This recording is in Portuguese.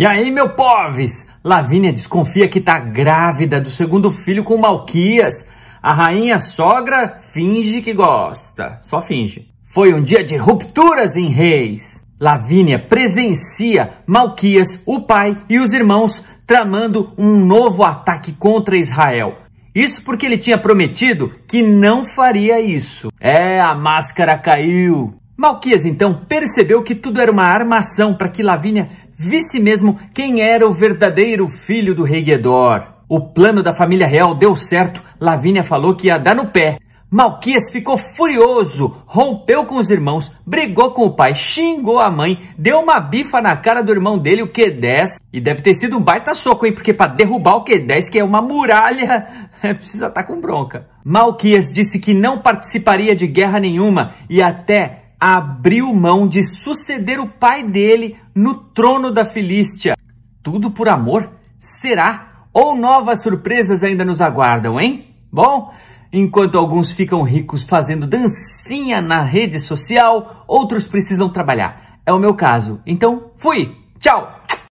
E aí, meu poves! Lavínia desconfia que tá grávida do segundo filho com Malquias. A rainha sogra finge que gosta, só finge. Foi um dia de rupturas em Reis. Lavínia presencia Malquias, o pai e os irmãos tramando um novo ataque contra Israel. Isso porque ele tinha prometido que não faria isso. É, a máscara caiu. Malquias então percebeu que tudo era uma armação para que Lavínia visse mesmo quem era o verdadeiro filho do rei Guedor. O plano da família real deu certo, Lavínia falou que ia dar no pé. Malquias ficou furioso, rompeu com os irmãos, brigou com o pai, xingou a mãe, deu uma bifa na cara do irmão dele, o Q10. E deve ter sido um baita soco, hein? Porque para derrubar o Q10, que é uma muralha, é, precisa estar tá com bronca. Malquias disse que não participaria de guerra nenhuma e até abriu mão de suceder o pai dele no trono da Filístia. Tudo por amor? Será? Ou novas surpresas ainda nos aguardam, hein? Bom, enquanto alguns ficam ricos fazendo dancinha na rede social, outros precisam trabalhar. É o meu caso. Então, fui! Tchau!